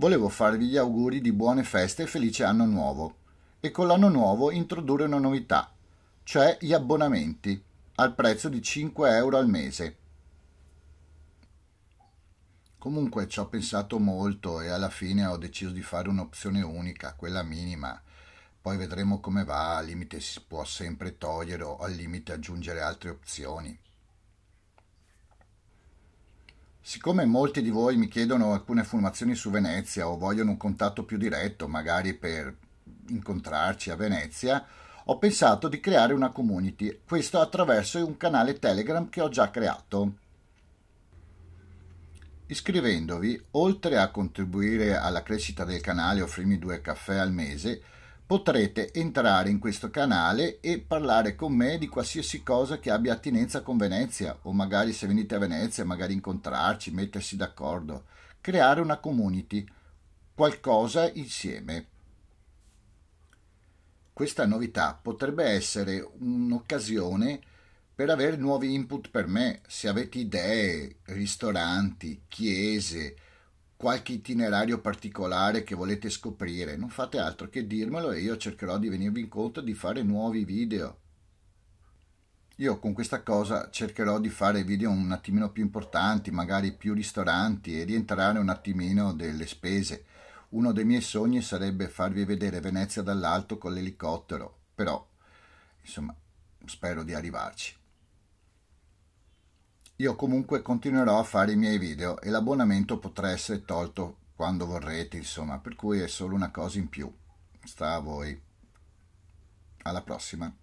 volevo farvi gli auguri di buone feste e felice anno nuovo e con l'anno nuovo introdurre una novità, cioè gli abbonamenti al prezzo di 5 euro al mese. Comunque ci ho pensato molto e alla fine ho deciso di fare un'opzione unica, quella minima. Poi vedremo come va, al limite si può sempre togliere o al limite aggiungere altre opzioni. Siccome molti di voi mi chiedono alcune informazioni su Venezia o vogliono un contatto più diretto, magari per incontrarci a Venezia, ho pensato di creare una community, questo attraverso un canale Telegram che ho già creato. Iscrivendovi, oltre a contribuire alla crescita del canale e offrirmi due caffè al mese, potrete entrare in questo canale e parlare con me di qualsiasi cosa che abbia attinenza con Venezia o magari se venite a Venezia magari incontrarci, mettersi d'accordo, creare una community, qualcosa insieme. Questa novità potrebbe essere un'occasione per avere nuovi input per me, se avete idee, ristoranti, chiese, qualche itinerario particolare che volete scoprire, non fate altro che dirmelo e io cercherò di venirvi incontro e di fare nuovi video. Io con questa cosa cercherò di fare video un attimino più importanti, magari più ristoranti e rientrare un attimino delle spese. Uno dei miei sogni sarebbe farvi vedere Venezia dall'alto con l'elicottero, però insomma spero di arrivarci. Io comunque continuerò a fare i miei video e l'abbonamento potrà essere tolto quando vorrete, insomma, per cui è solo una cosa in più. Sta a voi. Alla prossima.